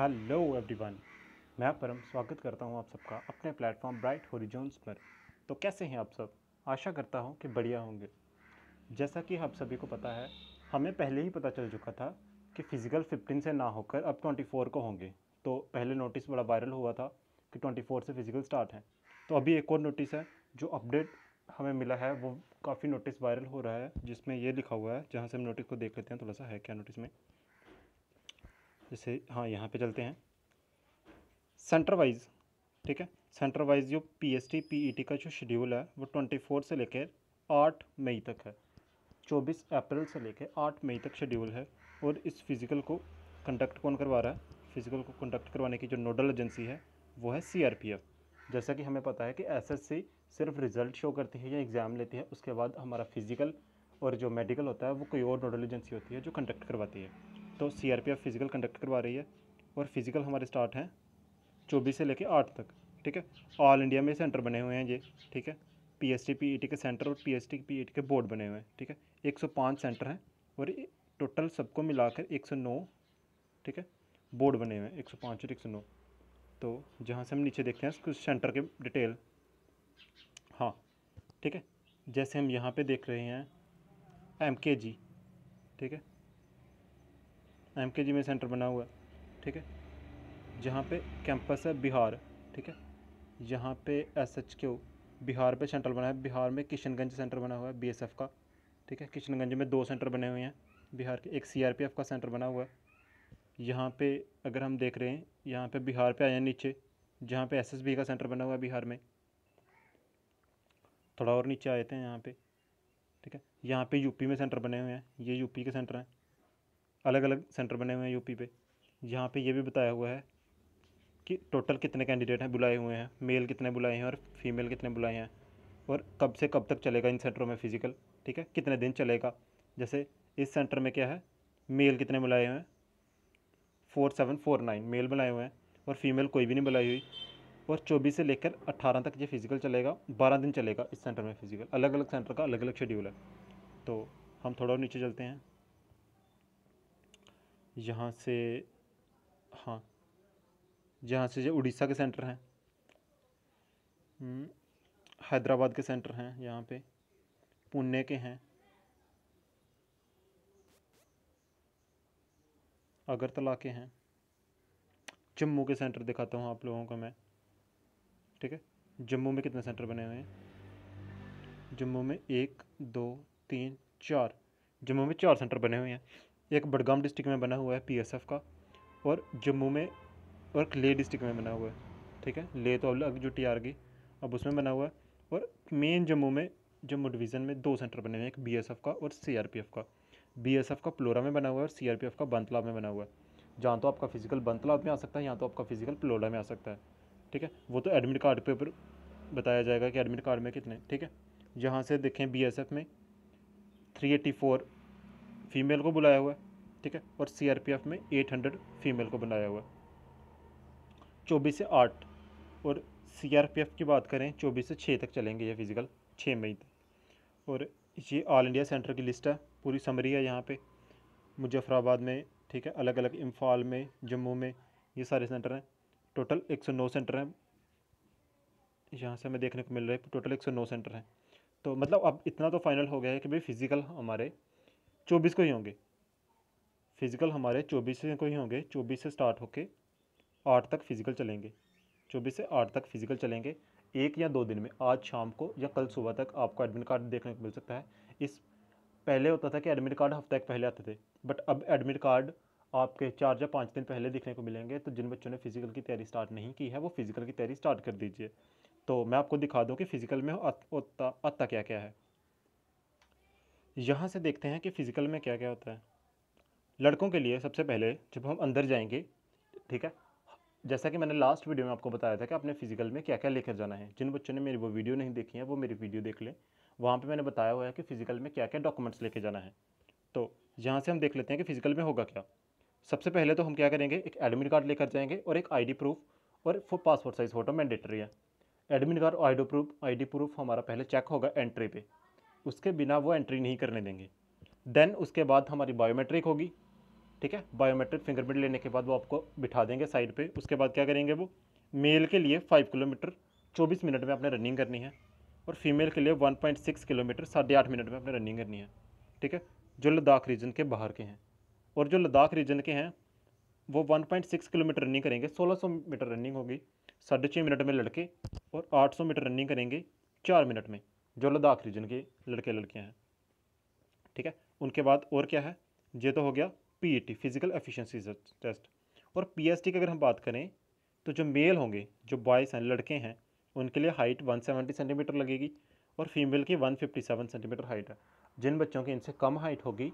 hello everyone मैं परम स्वागत करता हूं आप सबका अपने प्लेटफॉर्म ब्राइट होरिजोन्स पर तो कैसे हैं आप सब आशा करता हूं कि बढ़िया होंगे जैसा कि आप सभी को पता है हमें पहले ही पता चल चुका था कि फ़िज़िकल 15 से ना होकर अब 24 को होंगे तो पहले नोटिस बड़ा वायरल हुआ था कि 24 से फ़िज़िकल स्टार्ट हैं तो अभी एक और नोटिस है जो अपडेट हमें मिला है वो काफ़ी नोटिस वायरल हो रहा है जिसमें ये लिखा हुआ है जहाँ से हम नोटिस को देख लेते हैं थोड़ा सा है क्या नोटिस में जैसे हाँ यहाँ पे चलते हैं सेंटर वाइज ठीक है सेंटर वाइज जो P S T P E T का जो शेड्यूल है वो ट्वेंटी फोर से लेकर आठ मई तक है चौबीस अप्रैल से लेकर आठ मई तक शेड्यूल है और इस फिज़िकल को कंडक्ट कौन करवा रहा है फिज़िकल को कंडक्ट करवाने की जो नोडल एजेंसी है वो है सी आर पी एफ़ जैसा कि हमें पता है कि एस एस सी सिर्फ रिज़ल्ट शो करती है या एग्ज़ाम लेती है उसके बाद हमारा फिज़िकल और जो मेडिकल होता है वो कोई और नोडल एजेंसी होती है जो कंडक्ट करवाती है तो C R P F physical conduct करवा रही है और फिज़िकल हमारे स्टार्ट हैं चौबीस से लेकर आठ तक ठीक है ऑल इंडिया में सेंटर बने हुए हैं ये ठीक है P S T P E T के सेंटर और P S T P E T के बोर्ड बने हुए हैं ठीक है एक सौ पाँच सेंटर हैं और टोटल सबको मिलाकर एक सौ नौ ठीक है बोर्ड बने हुए हैं एक सौ पाँच और एक सौ नौ तो जहाँ से हम नीचे देखते हैं कुछ सेंटर के डिटेल हाँ ठीक है जैसे हम यहाँ पे देख रहे हैं एम के जी ठीक है एम के जी में सेंटर बना हुआ है ठीक है जहाँ पे कैंपस है बिहार ठीक है यहाँ पे एस एच क्यू बिहार पे सेंटर बना है बिहार में किशनगंज सेंटर बना हुआ है बी एस एफ का ठीक है किशनगंज में दो सेंटर बने हुए हैं बिहार के एक सी आर पी एफ का सेंटर बना हुआ है यहाँ पे अगर हम देख रहे हैं यहाँ पे बिहार पे आए नीचे जहाँ पे एसएसबी का सेंटर बना हुआ है बिहार में थोड़ा और नीचे आए थे यहाँ पे ठीक है यहाँ पे यूपी में सेंटर बने हुए हैं ये यूपी के सेंटर हैं अलग अलग सेंटर बने हुए हैं यूपी पे यहाँ पे ये भी बताया हुआ है कि टोटल कितने कैंडिडेट हैं बुलाए हुए हैं मेल कितने बुलाए हैं और फीमेल कितने बुलाए हैं और कब से कब तक चलेगा इन सेंटरों में फ़िज़िकल ठीक है कितने दिन चलेगा जैसे इस सेंटर में क्या है मेल कितने बुलाए हुए हैं four seven four nine male बुलाए हुए हैं और फीमेल कोई भी नहीं बुलाई हुई और चौबीस से लेकर अट्ठारह तक ये फ़िज़िकल चलेगा बारह दिन चलेगा इस सेंटर में फ़िज़िकल अलग अलग सेंटर का अलग अलग शेड्यूल है तो हम थोड़ा और नीचे चलते हैं यहाँ से हाँ यहाँ से जो उड़ीसा के सेंटर हैं हम्म, हैदराबाद के सेंटर हैं यहाँ पे पुणे के हैं अगरतला के हैं जम्मू के सेंटर दिखाता हूँ आप लोगों को मैं ठीक है जम्मू में कितने सेंटर बने हुए हैं जम्मू में एक दो तीन चार जम्मू में चार सेंटर बने हुए हैं एक बडगाम डिस्ट्रिक्ट में बना हुआ है पी का और जम्मू में और ले डिस्ट्रिक्ट में बना हुआ है ठीक है ले तो अब जो टी आर गई अब उसमें बना हुआ है और मेन जम्मू में जम्मू डिवीज़न में दो सेंटर बने हुए हैं एक बी का और सी का बी का प्लोरा में बना हुआ है और सी का बंतलाब में बना हुआ है जहाँ तो आपका फिजिकल बंतलाब में आ सकता है यहाँ तो आपका फिजिकल प्लोरा में आ सकता है ठीक है वो तो एडमिट कार्ड पे ऊपर बताया जाएगा कि एडमिट कार्ड में कितने ठीक है यहाँ से देखें बी में थ्री एटी फोर फीमेल को बुलाया हुआ है ठीक है और सीआरपीएफ में 800 फीमेल को बुलाया हुआ है चौबीस से आठ और सीआरपीएफ की बात करें चौबीस से छः तक चलेंगे ये फिज़िकल छः मई तक और ये ऑल इंडिया सेंटर की लिस्ट है पूरी समरी है यहाँ पे मुजफ्फराबाद में ठीक है अलग अलग इम्फाल में जम्मू में ये सारे सेंटर हैं टोटल एक सौ नौ सेंटर हैं यहाँ से हमें देखने को मिल रहा है टोटल एक सौ नौ सेंटर हैं तो मतलब अब इतना तो फाइनल हो गया है कि भाई फिज़िकल हमारे चौबीस को ही होंगे फिज़िकल हमारे चौबीस को ही होंगे चौबीस से स्टार्ट होके आठ तक फिज़िकल चलेंगे चौबीस से आठ तक फिज़िकल चलेंगे एक या दो दिन में आज शाम को या कल सुबह तक आपको एडमिट कार्ड देखने को मिल सकता है इस पहले होता था कि एडमिट कार्ड हफ्ते पहले आते थे बट अब एडमिट कार्ड आपके चार या पाँच दिन पहले देखने को मिलेंगे तो जिन बच्चों ने फिज़िकल की तैयारी स्टार्ट नहीं की है वो फिज़िकल की तैयारी स्टार्ट कर दीजिए तो मैं आपको दिखा दूँ कि फ़िज़िकल में आता क्या क्या है यहाँ से देखते हैं कि फ़िज़िकल में क्या क्या होता है लड़कों के लिए सबसे पहले जब हम अंदर जाएंगे ठीक है जैसा कि मैंने लास्ट वीडियो में आपको बताया था कि आपने फ़िज़िकल में क्या क्या लेकर जाना है जिन बच्चों ने मेरी वो वीडियो नहीं देखी है वो मेरी वीडियो देख लें वहाँ पे मैंने बताया हुआ है कि फ़िज़िकल में क्या क्या डॉक्यूमेंट्स लेके जाना है तो यहाँ से हम देख लेते हैं कि फ़िज़िकल में होगा क्या सबसे पहले तो हम क्या करेंगे एक एडमिट कार्ड लेकर जाएंगे और एक आईडी प्रूफ और पासपोर्ट साइज़ फ़ोटो मैंडेटरी है admit card I proof I proof हमारा पहले चेक होगा एंट्री पे उसके बिना वो एंट्री नहीं करने देंगे देन उसके बाद हमारी बायोमेट्रिक होगी ठीक है बायोमेट्रिक फिंगरप्रिंट लेने के बाद वो आपको बिठा देंगे साइड पे उसके बाद क्या करेंगे वो मेल के लिए फाइव किलोमीटर चौबीस मिनट में आपने रनिंग करनी है और फीमेल के लिए वन पॉइंट सिक्स किलोमीटर साढ़े आठ मिनट में आपने रनिंग करनी है ठीक है जो लद्दाख रीजन के बाहर के हैं और जो लद्दाख रीजन के हैं वो one point six kilometre running करेंगे सोलह सौ मीटर रनिंग होगी साढ़े छः मिनट में लड़के और आठ सौ मीटर रनिंग करेंगे चार मिनट में जो लद्दाख रीजन के लड़के लड़कियाँ हैं ठीक है उनके बाद और क्या है ये तो हो गया पीईटी फिजिकल एफिशिएंसी टेस्ट और पीएसटी की अगर हम बात करें तो जो मेल होंगे जो बॉयज़ हैं लड़के हैं उनके लिए हाइट 170 सेंटीमीटर लगेगी और फीमेल की 157 सेंटीमीटर हाइट है जिन बच्चों की इनसे कम हाइट होगी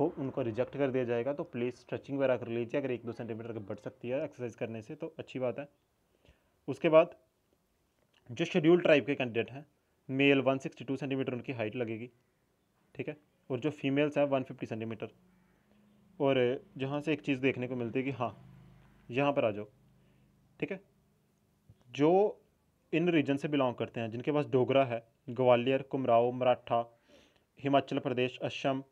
वो उनको रिजेक्ट कर दिया जाएगा तो प्लीज़ स्ट्रेचिंग वगैरह कर लीजिए अगर एक दो सेंटीमीटर बढ़ सकती है एक्सरसाइज करने से तो अच्छी बात है उसके बाद जो शेड्यूल ट्राइब के कैंडिडेट हैं मेल 162 सेंटीमीटर उनकी हाइट लगेगी ठीक है और जो फीमेल्स हैं 150 सेंटीमीटर और जहाँ से एक चीज़ देखने को मिलती है कि हाँ यहाँ पर आ जाओ ठीक है जो इन रीजन से बिलोंग करते हैं जिनके पास डोगरा है ग्वालियर कुमराओ मराठा हिमाचल प्रदेश असम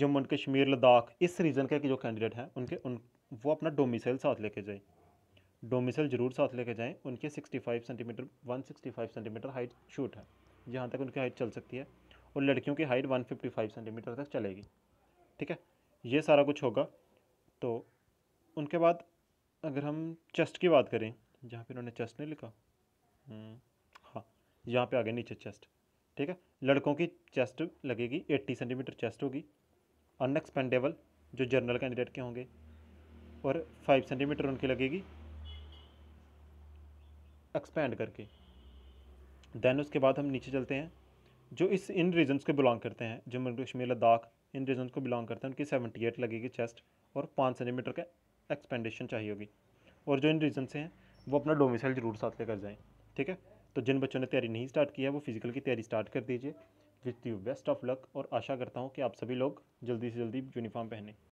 जम्मू एंड कश्मीर लद्दाख इस रीजन के जो कैंडिडेट हैं उनके उन वो अपना डोमिसाइल साथ लेके जाएं डोमिसल जरूर साथ लेके जाएं उनके 65 सेंटीमीटर 165 सेंटीमीटर हाइट शूट है जहाँ तक उनकी हाइट चल सकती है और लड़कियों की हाइट 155 सेंटीमीटर तक चलेगी ठीक है ये सारा कुछ होगा तो उनके बाद अगर हम चेस्ट की बात करें जहाँ पर उन्होंने चेस्ट नहीं लिखा हम्म, हाँ यहाँ पर आ नीचे चेस्ट ठीक है लड़कों की चेस्ट लगेगी एट्टी सेंटीमीटर चेस्ट होगी अनएक्सपेंडेबल जो जनरल कैंडिडेट के होंगे और फाइव सेंटीमीटर उनकी लगेगी एक्सपेंड करके दैन उसके बाद हम नीचे चलते हैं जो इस इन रीजन्स को बिलोंग करते हैं जम्मू कश्मीर लद्दाख इन रीजन्स को बिलोंग करते हैं उनकी सेवेंटी एट लगेगी चेस्ट और पाँच सेंटीमीटर का एक्सपेंडेशन चाहिए होगी और जो इन रीजन से हैं वो अपना डोमिसाइल जरूर साथ लेकर जाएँ ठीक है तो जिन बच्चों ने तैयारी नहीं स्टार्ट की है वो फिजिकल की तैयारी स्टार्ट कर दीजिए with you best of luck और आशा करता हूँ कि आप सभी लोग जल्दी से जल्दी यूनिफॉर्म पहने